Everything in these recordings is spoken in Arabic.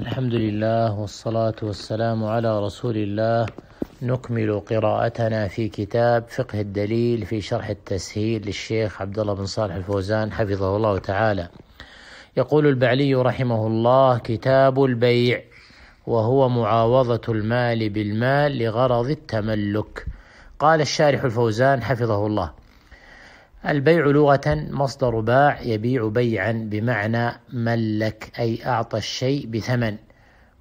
الحمد لله والصلاة والسلام على رسول الله نكمل قراءتنا في كتاب فقه الدليل في شرح التسهيل للشيخ عبد الله بن صالح الفوزان حفظه الله تعالى. يقول البعلي رحمه الله كتاب البيع وهو معاوضة المال بالمال لغرض التملك. قال الشارح الفوزان حفظه الله: البيع لغة مصدر باع يبيع بيعا بمعنى ملك أي أعطى الشيء بثمن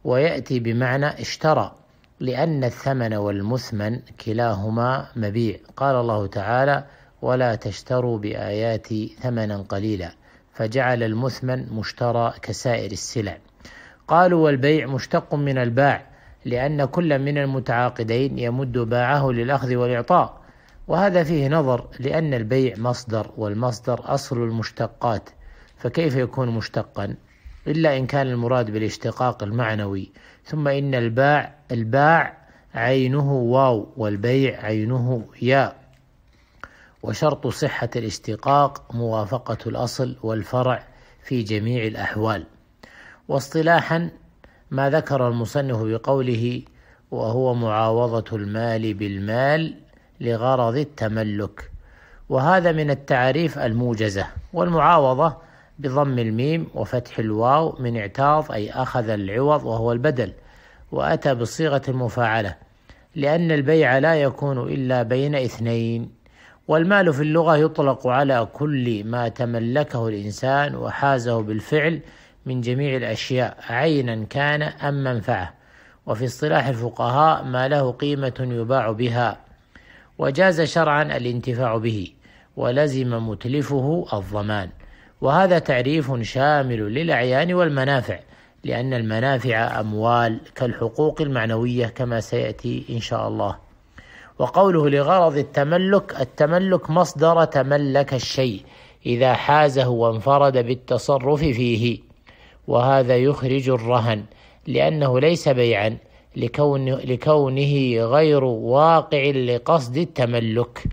ويأتي بمعنى اشترى لأن الثمن والمثمن كلاهما مبيع قال الله تعالى ولا تشتروا بآياتي ثمنا قليلا فجعل المثمن مشترى كسائر السلع قالوا والبيع مشتق من الباع لأن كل من المتعاقدين يمد باعه للأخذ والإعطاء وهذا فيه نظر لأن البيع مصدر والمصدر أصل المشتقات فكيف يكون مشتقا إلا إن كان المراد بالاشتقاق المعنوي ثم إن الباع الباع عينه واو والبيع عينه ياء وشرط صحة الاشتقاق موافقة الأصل والفرع في جميع الأحوال واصطلاحا ما ذكر المصنف بقوله وهو معاوضة المال بالمال لغرض التملك وهذا من التعريف الموجزة والمعاوضة بضم الميم وفتح الواو من اعتاض أي أخذ العوض وهو البدل وأتى بصيغة المفاعلة لأن البيع لا يكون إلا بين اثنين والمال في اللغة يطلق على كل ما تملكه الإنسان وحازه بالفعل من جميع الأشياء عينا كان أم منفعة وفي اصطلاح الفقهاء ما له قيمة يباع بها وجاز شرعا الانتفاع به ولزم متلفه الضمان وهذا تعريف شامل للأعيان والمنافع لأن المنافع أموال كالحقوق المعنوية كما سيأتي إن شاء الله وقوله لغرض التملك التملك مصدر تملك الشيء إذا حازه وانفرد بالتصرف فيه وهذا يخرج الرهن لأنه ليس بيعا لكون لكونه غير واقع لقصد التملك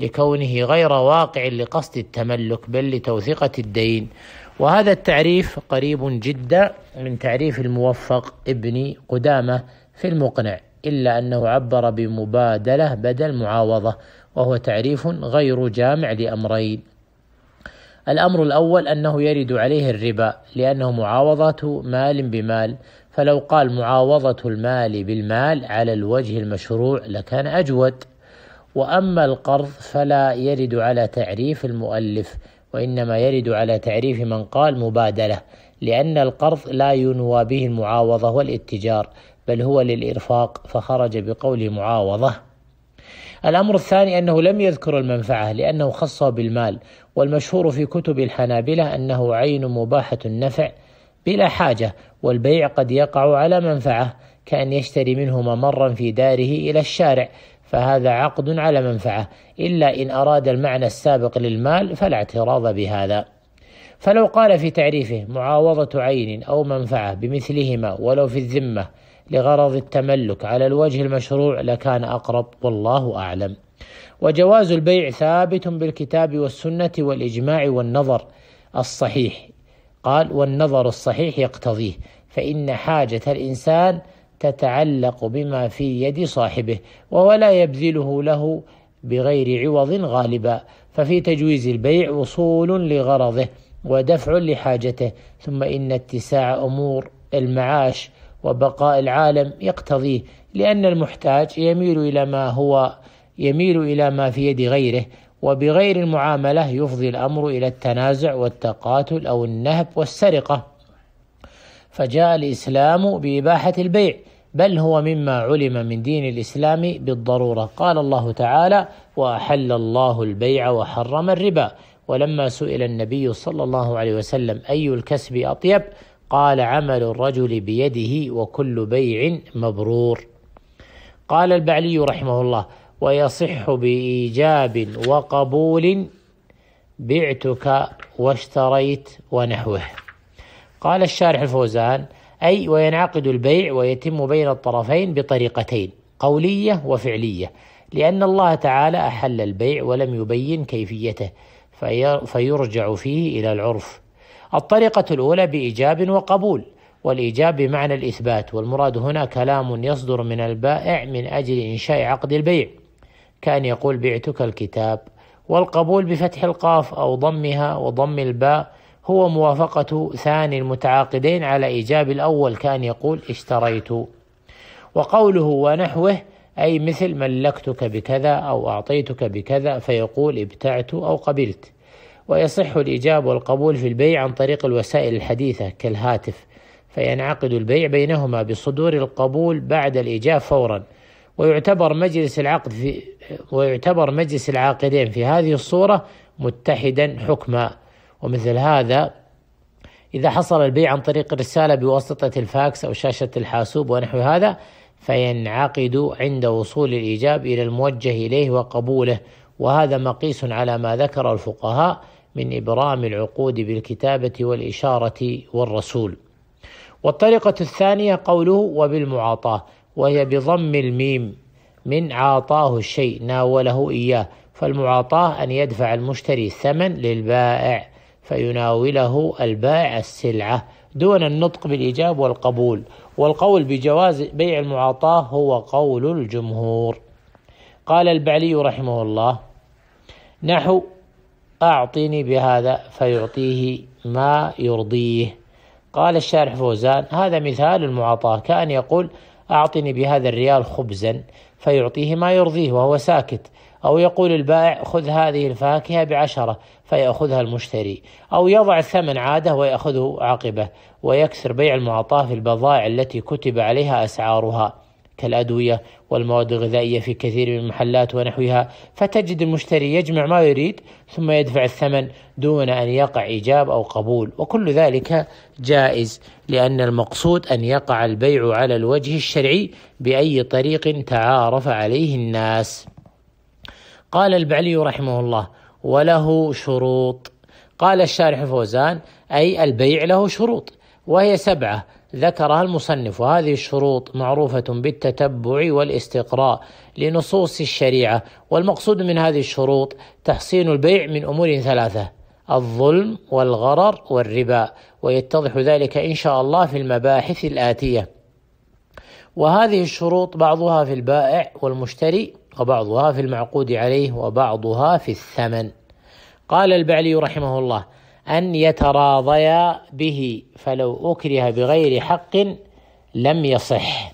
لكونه غير واقع لقصد التملك بل لتوثيقة الدين وهذا التعريف قريب جدا من تعريف الموفق ابن قدامة في المقنع إلا أنه عبر بمبادلة بدل معاوضة وهو تعريف غير جامع لأمرين الأمر الأول أنه يرد عليه الربا لأنه معاوضة مال بمال فلو قال معاوضة المال بالمال على الوجه المشروع لكان أجود وأما القرض فلا يرد على تعريف المؤلف وإنما يرد على تعريف من قال مبادلة لأن القرض لا ينوى به المعاوضة والاتجار بل هو للإرفاق فخرج بقول معاوضة الأمر الثاني أنه لم يذكر المنفعة لأنه خصه بالمال والمشهور في كتب الحنابلة أنه عين مباحة النفع بلا حاجة والبيع قد يقع على منفعة كأن يشتري منه ممرا في داره إلى الشارع فهذا عقد على منفعة إلا إن أراد المعنى السابق للمال فلا اعتراض بهذا فلو قال في تعريفه معاوضة عين أو منفعة بمثلهما ولو في الذمة لغرض التملك على الوجه المشروع لكان أقرب والله أعلم وجواز البيع ثابت بالكتاب والسنة والإجماع والنظر الصحيح قال والنظر الصحيح يقتضيه فإن حاجة الإنسان تتعلق بما في يد صاحبه ولا يبذله له بغير عوض غالبا ففي تجويز البيع وصول لغرضه ودفع لحاجته ثم إن اتساع أمور المعاش وبقاء العالم يقتضيه لأن المحتاج يميل إلى ما هو يميل إلى ما في يد غيره وبغير المعاملة يفضي الأمر إلى التنازع والتقاتل أو النهب والسرقة فجاء الإسلام بإباحة البيع بل هو مما علم من دين الإسلام بالضرورة قال الله تعالى وأحل الله البيع وحرم الربا ولما سئل النبي صلى الله عليه وسلم أي الكسب أطيب قال عمل الرجل بيده وكل بيع مبرور قال البعلي رحمه الله ويصح بإيجاب وقبول بعتك واشتريت ونحوه قال الشارح الفوزان أي وينعقد البيع ويتم بين الطرفين بطريقتين قولية وفعلية لأن الله تعالى أحل البيع ولم يبين كيفيته فيرجع فيه إلى العرف الطريقة الأولى بإيجاب وقبول والإيجاب بمعنى الإثبات والمراد هنا كلام يصدر من البائع من أجل إنشاء عقد البيع كان يقول بعتك الكتاب والقبول بفتح القاف أو ضمها وضم الباء هو موافقة ثاني المتعاقدين على إيجاب الأول كان يقول اشتريت وقوله ونحوه أي مثل ملكتك بكذا أو أعطيتك بكذا فيقول ابتعت أو قبلت ويصح الإيجاب والقبول في البيع عن طريق الوسائل الحديثة كالهاتف فينعقد البيع بينهما بصدور القبول بعد الإيجاب فورا ويعتبر مجلس العقد في ويعتبر مجلس العاقدين في هذه الصورة متحدا حكما ومثل هذا إذا حصل البيع عن طريق الرسالة بواسطة الفاكس أو شاشة الحاسوب ونحو هذا فينعقد عند وصول الإيجاب إلى الموجه إليه وقبوله وهذا مقيس على ما ذكر الفقهاء من إبرام العقود بالكتابة والإشارة والرسول والطريقة الثانية قوله وبالمعاطاة وهي بضم الميم من عاطاه الشيء ناوله إياه فالمعاطاه أن يدفع المشتري الثمن للبائع فيناوله البائع السلعة دون النطق بالإيجاب والقبول والقول بجواز بيع المعاطاه هو قول الجمهور قال البعلي رحمه الله نحو أعطني بهذا فيعطيه ما يرضيه قال الشارح فوزان هذا مثال المعاطاة كأن يقول أعطني بهذا الريال خبزا فيعطيه ما يرضيه وهو ساكت أو يقول البائع خذ هذه الفاكهة بعشرة فيأخذها المشتري أو يضع الثمن عادة ويأخذه عقبة ويكسر بيع المعطاة في البضائع التي كتب عليها أسعارها كالأدوية والمواد الغذائية في كثير من المحلات ونحوها فتجد المشتري يجمع ما يريد ثم يدفع الثمن دون أن يقع إيجاب أو قبول وكل ذلك جائز لأن المقصود أن يقع البيع على الوجه الشرعي بأي طريق تعارف عليه الناس قال البعلي رحمه الله وله شروط قال الشارح فوزان أي البيع له شروط وهي سبعة ذكرها المصنف وهذه الشروط معروفة بالتتبع والاستقراء لنصوص الشريعة والمقصود من هذه الشروط تحصين البيع من أمور ثلاثة الظلم والغرر والربا ويتضح ذلك إن شاء الله في المباحث الآتية وهذه الشروط بعضها في البائع والمشتري وبعضها في المعقود عليه وبعضها في الثمن قال البعلي رحمه الله أن يتراضيا به فلو أكره بغير حق لم يصح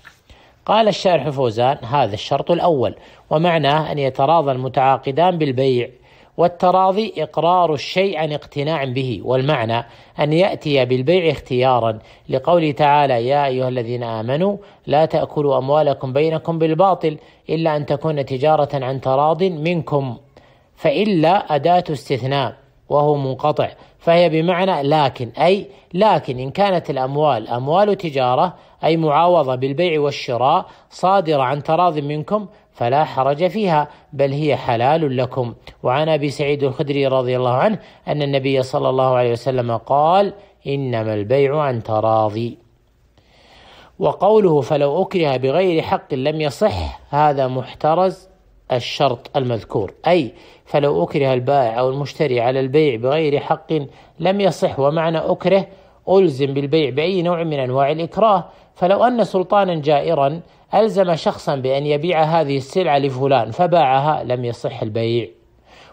قال الشارح فوزان هذا الشرط الأول ومعناه أن يتراضى المتعاقدان بالبيع والتراضي إقرار الشيء عن اقتناع به والمعنى أن يأتي بالبيع اختيارا لقوله تعالى يا أيها الذين آمنوا لا تأكلوا أموالكم بينكم بالباطل إلا أن تكون تجارة عن تراض منكم فإلا أداة استثناء وهو منقطع فهي بمعنى لكن أي لكن إن كانت الأموال أموال تجارة أي معاوضة بالبيع والشراء صادرة عن تراض منكم فلا حرج فيها بل هي حلال لكم وعن أبي سعيد الخدري رضي الله عنه أن النبي صلى الله عليه وسلم قال إنما البيع عن تراضي وقوله فلو أكره بغير حق لم يصح هذا محترز الشرط المذكور أي فلو أكره البائع أو المشتري على البيع بغير حق لم يصح ومعنى أكره ألزم بالبيع بأي نوع من أنواع الإكراه فلو أن سلطانا جائرا ألزم شخصا بأن يبيع هذه السلعة لفلان فباعها لم يصح البيع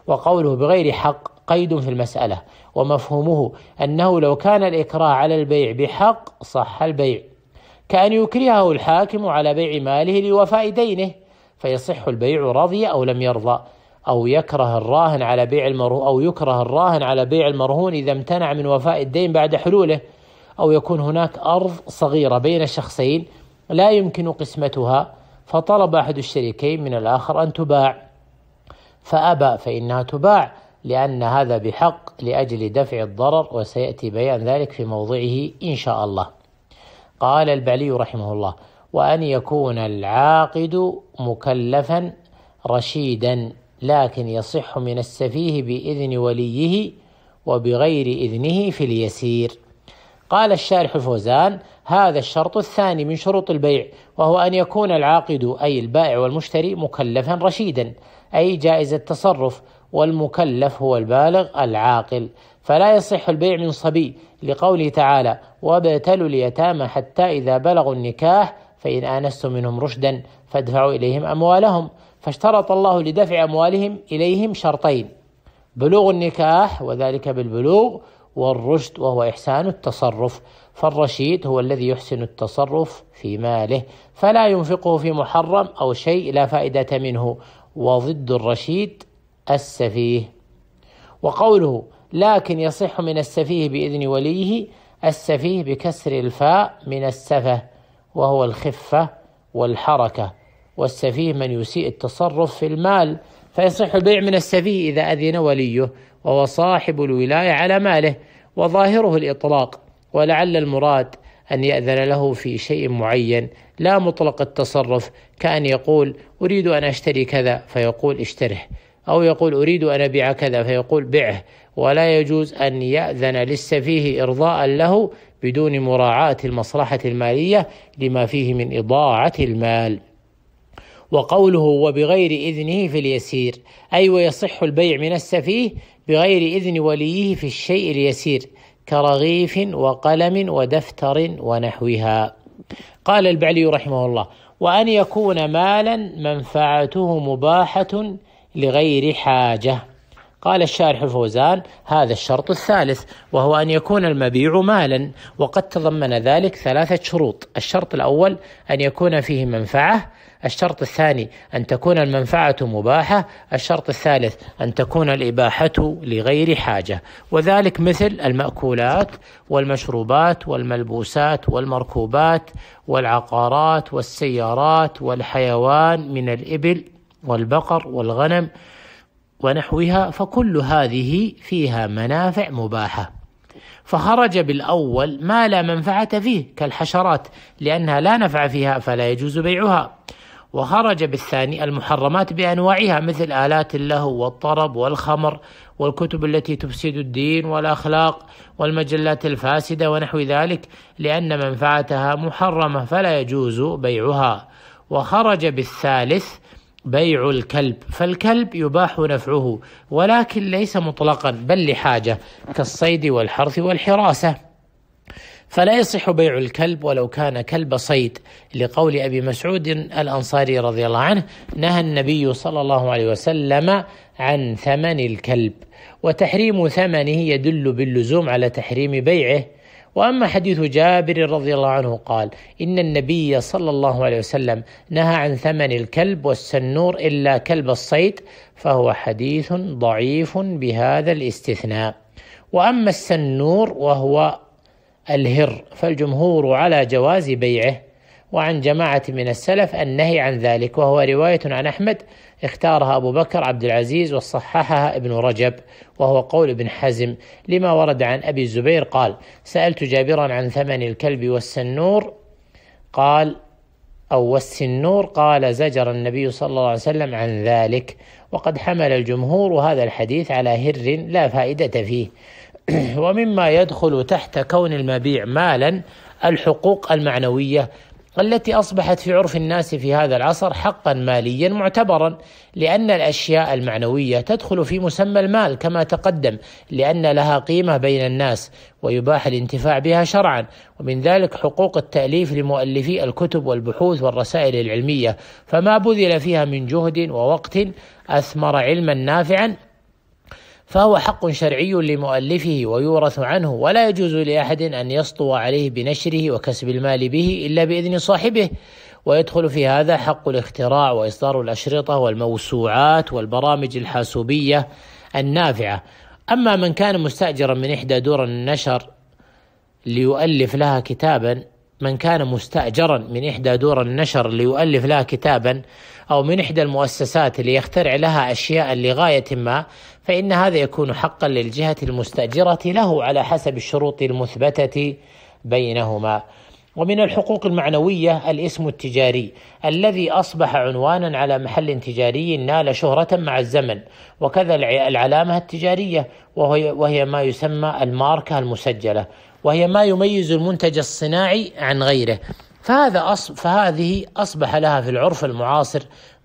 وقوله بغير حق قيد في المسألة ومفهومه أنه لو كان الإكراه على البيع بحق صح البيع كأن يكرهه الحاكم على بيع ماله لوفاء دينه فيصح البيع رضي أو لم يرضى أو يكره الراهن على بيع المرهون أو يكره الراهن على بيع المرهون إذا امتنع من وفاء الدين بعد حلوله أو يكون هناك أرض صغيرة بين الشخصين لا يمكن قسمتها فطلب أحد الشريكين من الآخر أن تباع فأبى فإنها تباع لأن هذا بحق لأجل دفع الضرر وسيأتي بيان ذلك في موضعه إن شاء الله. قال البعلي رحمه الله: وأن يكون العاقد مكلفا رشيدا لكن يصح من السفيه بإذن وليه وبغير إذنه في اليسير قال الشارح الفوزان هذا الشرط الثاني من شروط البيع وهو أن يكون العاقد أي البائع والمشتري مكلفا رشيدا أي جائز التصرف والمكلف هو البالغ العاقل فلا يصح البيع من صبي لقوله تعالى وابتلوا اليتامى حتى إذا بلغوا النكاح فإن آنستم منهم رشدا فادفعوا إليهم أموالهم فاشترط الله لدفع أموالهم إليهم شرطين بلوغ النكاح وذلك بالبلوغ والرشد وهو إحسان التصرف فالرشيد هو الذي يحسن التصرف في ماله فلا ينفقه في محرم أو شيء لا فائدة منه وضد الرشيد السفيه وقوله لكن يصح من السفيه بإذن وليه السفيه بكسر الفاء من السفه وهو الخفة والحركة والسفيه من يسيء التصرف في المال فيصح البيع من السفيه إذا أذن وليه وهو صاحب الولاية على ماله وظاهره الإطلاق ولعل المراد أن يأذن له في شيء معين لا مطلق التصرف كأن يقول أريد أن أشتري كذا فيقول اشتره أو يقول أريد أن أبيع كذا فيقول بعه ولا يجوز أن يأذن للسفيه إرضاء له بدون مراعاة المصلحة المالية لما فيه من إضاعة المال. وقوله وبغير إذنه في اليسير أي ويصح البيع من السفيه بغير إذن وليه في الشيء اليسير كرغيف وقلم ودفتر ونحوها. قال البعلي رحمه الله: وأن يكون مالا منفعته مباحة لغير حاجة. قال الشارح الفوزان هذا الشرط الثالث وهو أن يكون المبيع مالا وقد تضمن ذلك ثلاثة شروط الشرط الأول أن يكون فيه منفعة الشرط الثاني أن تكون المنفعة مباحة الشرط الثالث أن تكون الإباحة لغير حاجة وذلك مثل المأكولات والمشروبات والملبوسات والمركوبات والعقارات والسيارات والحيوان من الإبل والبقر والغنم ونحوها فكل هذه فيها منافع مباحة فخرج بالأول ما لا منفعة فيه كالحشرات لأنها لا نفع فيها فلا يجوز بيعها وخرج بالثاني المحرمات بأنواعها مثل آلات اللهو والطرب والخمر والكتب التي تفسد الدين والأخلاق والمجلات الفاسدة ونحو ذلك لأن منفعتها محرمة فلا يجوز بيعها وخرج بالثالث بيع الكلب فالكلب يباح نفعه ولكن ليس مطلقا بل لحاجة كالصيد والحرث والحراسة فلا يصح بيع الكلب ولو كان كلب صيد لقول أبي مسعود الأنصاري رضي الله عنه نهى النبي صلى الله عليه وسلم عن ثمن الكلب وتحريم ثمنه يدل باللزوم على تحريم بيعه واما حديث جابر رضي الله عنه قال: ان النبي صلى الله عليه وسلم نهى عن ثمن الكلب والسنور الا كلب الصيد فهو حديث ضعيف بهذا الاستثناء. واما السنور وهو الهر فالجمهور على جواز بيعه وعن جماعة من السلف النهي عن ذلك وهو رواية عن أحمد اختارها أبو بكر عبد العزيز وصححها ابن رجب وهو قول ابن حزم لما ورد عن أبي الزبير قال سألت جابرا عن ثمن الكلب والسنور قال أو والسنور قال زجر النبي صلى الله عليه وسلم عن ذلك وقد حمل الجمهور هذا الحديث على هر لا فائدة فيه ومما يدخل تحت كون المبيع مالا الحقوق المعنوية التي اصبحت في عرف الناس في هذا العصر حقا ماليا معتبرا لان الاشياء المعنويه تدخل في مسمى المال كما تقدم لان لها قيمه بين الناس ويباح الانتفاع بها شرعا ومن ذلك حقوق التاليف لمؤلفي الكتب والبحوث والرسائل العلميه فما بذل فيها من جهد ووقت اثمر علما نافعا فهو حق شرعي لمؤلفه ويورث عنه ولا يجوز لاحد ان يسطو عليه بنشره وكسب المال به الا باذن صاحبه ويدخل في هذا حق الاختراع واصدار الاشرطه والموسوعات والبرامج الحاسوبيه النافعه اما من كان مستاجرا من احدى دور النشر ليؤلف لها كتابا من كان مستأجرا من إحدى دور النشر ليؤلف لها كتابا أو من إحدى المؤسسات ليخترع لها أشياء لغاية ما فإن هذا يكون حقا للجهة المستأجرة له على حسب الشروط المثبتة بينهما ومن الحقوق المعنوية الاسم التجاري الذي أصبح عنوانا على محل تجاري نال شهرة مع الزمن وكذا العلامة التجارية وهي, وهي ما يسمى الماركة المسجلة وهي ما يميز المنتج الصناعي عن غيره فهذا أص... فهذه أصبح لها في العرف المعاصر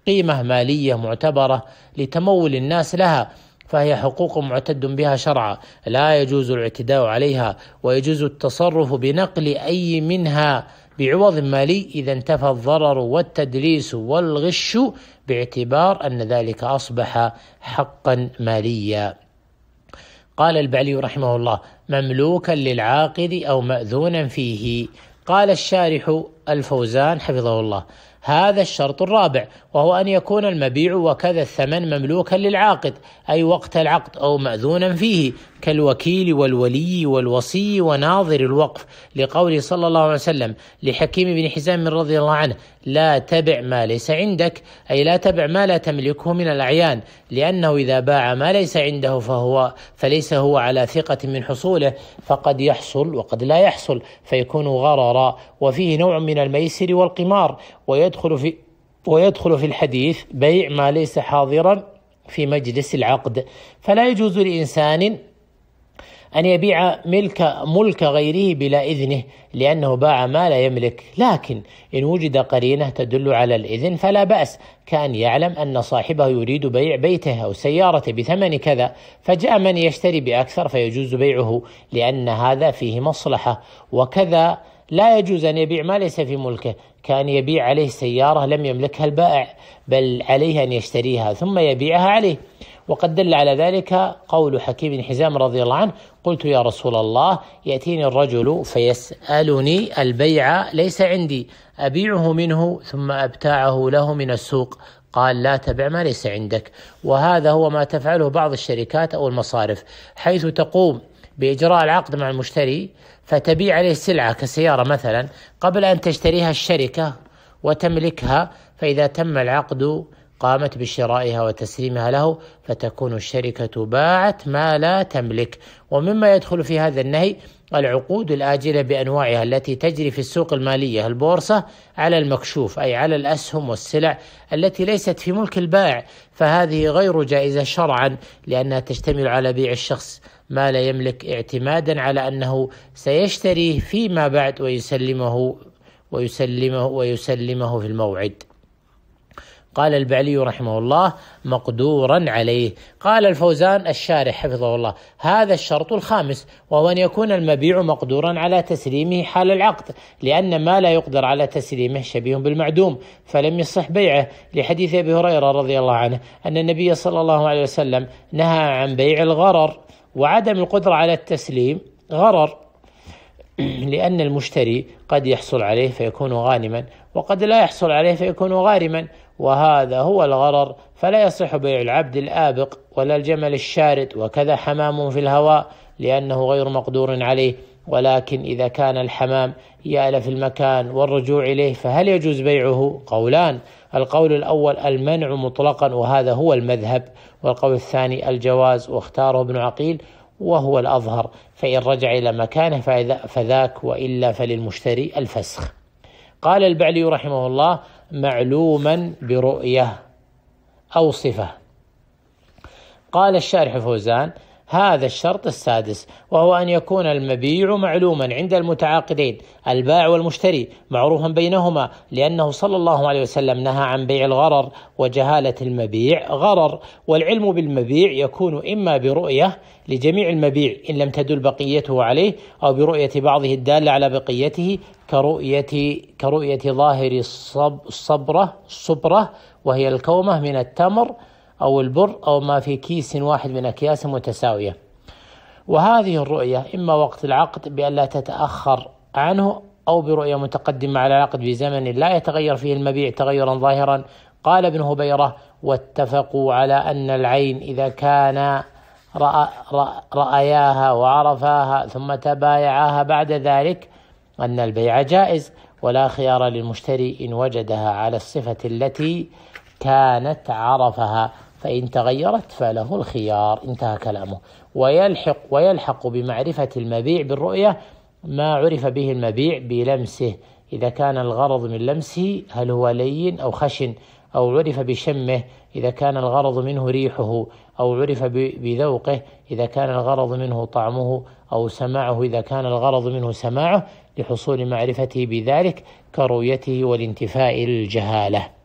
قيمة مالية معتبرة لتمول الناس لها فهي حقوق معتد بها شرعا لا يجوز الاعتداء عليها ويجوز التصرف بنقل أي منها بعوض مالي إذا انتفى الضرر والتدليس والغش باعتبار أن ذلك أصبح حقا ماليا قال البعلي رحمه الله مملوكا للعاقد أو مأذونا فيه قال الشارح الفوزان حفظه الله هذا الشرط الرابع وهو أن يكون المبيع وكذا الثمن مملوكا للعاقد أي وقت العقد أو مأذونا فيه كالوكيل والولي والوصي وناظر الوقف لقوله صلى الله عليه وسلم لحكيم بن حزام رضي الله عنه لا تبع ما ليس عندك أي لا تبع ما لا تملكه من الأعيان لأنه إذا باع ما ليس عنده فهو فليس هو على ثقة من حصوله فقد يحصل وقد لا يحصل فيكون غررا وفيه نوع من الميسر والقمار ويدخل في ويدخل في الحديث بيع ما ليس حاضرا في مجلس العقد فلا يجوز لإنسان أن يبيع ملك ملك غيره بلا إذنه لأنه باع ما لا يملك لكن إن وجد قرينة تدل على الإذن فلا بأس كأن يعلم أن صاحبه يريد بيع بيته أو سيارته بثمن كذا فجاء من يشتري بأكثر فيجوز بيعه لأن هذا فيه مصلحة وكذا لا يجوز أن يبيع ما ليس في ملكه كان يبيع عليه سيارة لم يملكها البائع بل عليه أن يشتريها ثم يبيعها عليه وقد دل على ذلك قول حكيم بن حزام رضي الله عنه قلت يا رسول الله يأتيني الرجل فيسألني البيع ليس عندي أبيعه منه ثم أبتاعه له من السوق قال لا تبع ما ليس عندك وهذا هو ما تفعله بعض الشركات أو المصارف حيث تقوم بإجراء العقد مع المشتري فتبيع عليه السلعة كسيارة مثلا قبل أن تشتريها الشركة وتملكها فإذا تم العقد قامت بشرائها وتسليمها له فتكون الشركة باعت ما لا تملك ومما يدخل في هذا النهي العقود الآجلة بأنواعها التي تجري في السوق المالية البورصة على المكشوف أي على الأسهم والسلع التي ليست في ملك البائع فهذه غير جائزة شرعا لأنها تشتمل على بيع الشخص ما لا يملك اعتمادا على أنه سيشتريه فيما بعد ويسلمه ويسلمه ويسلمه في الموعد قال البعلي رحمه الله مقدورا عليه قال الفوزان الشارح حفظه الله هذا الشرط الخامس وهو أن يكون المبيع مقدورا على تسليمه حال العقد لأن ما لا يقدر على تسليمه شبيه بالمعدوم فلم يصح بيعه لحديث أبي هريرة رضي الله عنه أن النبي صلى الله عليه وسلم نهى عن بيع الغرر وعدم القدرة على التسليم غرر لأن المشتري قد يحصل عليه فيكون غانما وقد لا يحصل عليه فيكون غارما وهذا هو الغرر فلا يصح بيع العبد الآبق ولا الجمل الشارد وكذا حمام في الهواء لأنه غير مقدور عليه ولكن إذا كان الحمام يألف المكان والرجوع إليه فهل يجوز بيعه؟ قولان القول الأول المنع مطلقا وهذا هو المذهب والقول الثاني الجواز واختاره ابن عقيل وهو الأظهر فإن رجع إلى مكانه فذاك وإلا فللمشتري الفسخ قال البعلي رحمه الله معلوما برؤيه او صفه قال الشارح فوزان هذا الشرط السادس وهو أن يكون المبيع معلوما عند المتعاقدين الباع والمشتري معروفا بينهما لأنه صلى الله عليه وسلم نهى عن بيع الغرر وجهالة المبيع غرر والعلم بالمبيع يكون إما برؤية لجميع المبيع إن لم تدل بقيته عليه أو برؤية بعضه الدالة على بقيته كرؤية كرؤية ظاهر الصبرة الصبرة وهي الكومة من التمر أو البر أو ما في كيس واحد من أكياس متساوية وهذه الرؤية إما وقت العقد بأن لا تتأخر عنه أو برؤية متقدمة على العقد في زمن لا يتغير فيه المبيع تغيرا ظاهرا قال ابن هبيرة واتفقوا على أن العين إذا كان رأى رأياها وعرفاها ثم تبايعاها بعد ذلك أن البيع جائز ولا خيار للمشتري إن وجدها على الصفة التي كانت عرفها فإن تغيرت فله الخيار انتهى كلامه ويلحق ويلحق بمعرفة المبيع بالرؤية ما عرف به المبيع بلمسه إذا كان الغرض من لمسه هل هو لين أو خشن أو عرف بشمه إذا كان الغرض منه ريحه أو عرف بذوقه إذا كان الغرض منه طعمه أو سماعه إذا كان الغرض منه سماعه لحصول معرفته بذلك كرؤيته والانتفاء الجهاله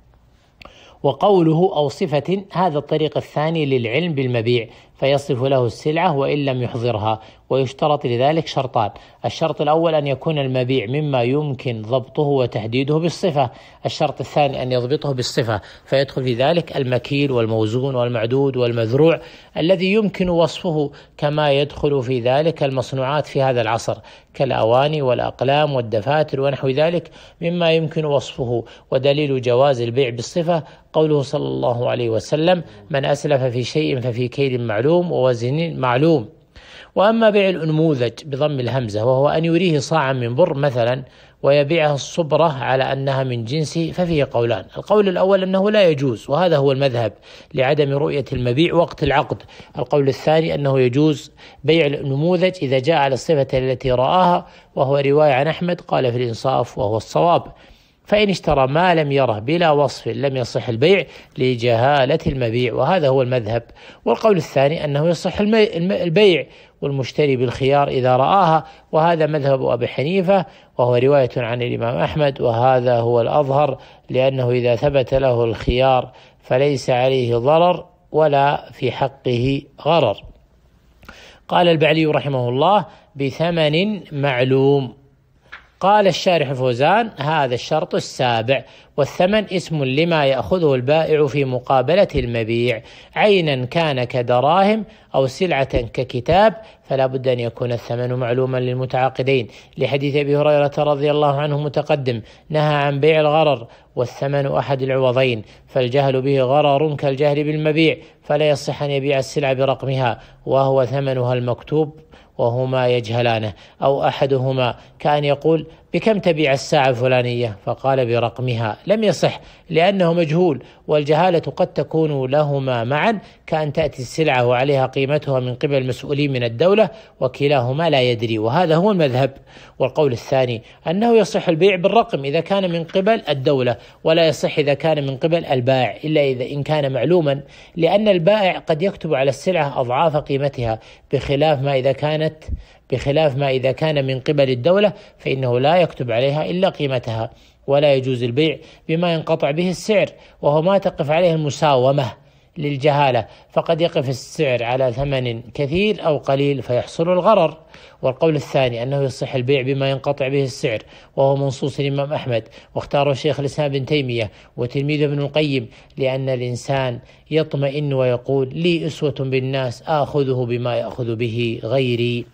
وقوله أو صفة هذا الطريق الثاني للعلم بالمبيع فيصف له السلعة وإن لم يحضرها ويشترط لذلك شرطان الشرط الأول أن يكون المبيع مما يمكن ضبطه وتحديده بالصفة الشرط الثاني أن يضبطه بالصفة فيدخل في ذلك المكيل والموزون والمعدود والمذروع الذي يمكن وصفه كما يدخل في ذلك المصنوعات في هذا العصر كالأواني والأقلام والدفاتر ونحو ذلك مما يمكن وصفه ودليل جواز البيع بالصفة قوله صلى الله عليه وسلم من أسلف في شيء ففي كيل معلوم ووزن معلوم وأما بيع الأنموذج بضم الهمزة وهو أن يريه صاعا من بر مثلا ويبيعها الصبرة على أنها من جنسه ففيه قولان القول الأول أنه لا يجوز وهذا هو المذهب لعدم رؤية المبيع وقت العقد القول الثاني أنه يجوز بيع النموذج إذا جاء على الصفة التي رآها وهو رواية عن أحمد قال في الإنصاف وهو الصواب فإن اشترى ما لم يره بلا وصف لم يصح البيع لجهالة المبيع وهذا هو المذهب والقول الثاني أنه يصح البيع والمشتري بالخيار إذا رآها وهذا مذهب أبي حنيفة وهو رواية عن الإمام أحمد وهذا هو الأظهر لأنه إذا ثبت له الخيار فليس عليه ضرر ولا في حقه غرر قال البعلي رحمه الله بثمن معلوم قال الشارح فوزان هذا الشرط السابع والثمن اسم لما ياخذه البائع في مقابله المبيع عينا كان كدراهم او سلعه ككتاب فلا بد ان يكون الثمن معلوما للمتعاقدين لحديث ابي هريره رضي الله عنه متقدم نهى عن بيع الغرر والثمن احد العوضين فالجهل به غرر كالجهل بالمبيع فلا يصح ان يبيع السلعه برقمها وهو ثمنها المكتوب وهما يجهلانه او احدهما كان يقول بكم تبيع الساعة الفلانية فقال برقمها لم يصح لأنه مجهول والجهالة قد تكون لهما معا كأن تأتي السلعة وعليها قيمتها من قبل المسؤولين من الدولة وكلاهما لا يدري وهذا هو المذهب والقول الثاني أنه يصح البيع بالرقم إذا كان من قبل الدولة ولا يصح إذا كان من قبل البائع إلا إذا إن كان معلوما لأن البائع قد يكتب على السلعة أضعاف قيمتها بخلاف ما إذا كانت بخلاف ما إذا كان من قبل الدولة فإنه لا يكتب عليها إلا قيمتها ولا يجوز البيع بما ينقطع به السعر وهو ما تقف عليه المساومة للجهالة فقد يقف السعر على ثمن كثير أو قليل فيحصل الغرر والقول الثاني أنه يصح البيع بما ينقطع به السعر وهو منصوص الإمام أحمد واختاره شيخ الإسلام بن تيمية وتلميذه ابن القيم لأن الإنسان يطمئن ويقول لي أسوة بالناس آخذه بما يأخذ به غيري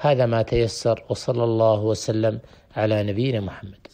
هذا ما تيسر وصلى الله وسلم على نبينا محمد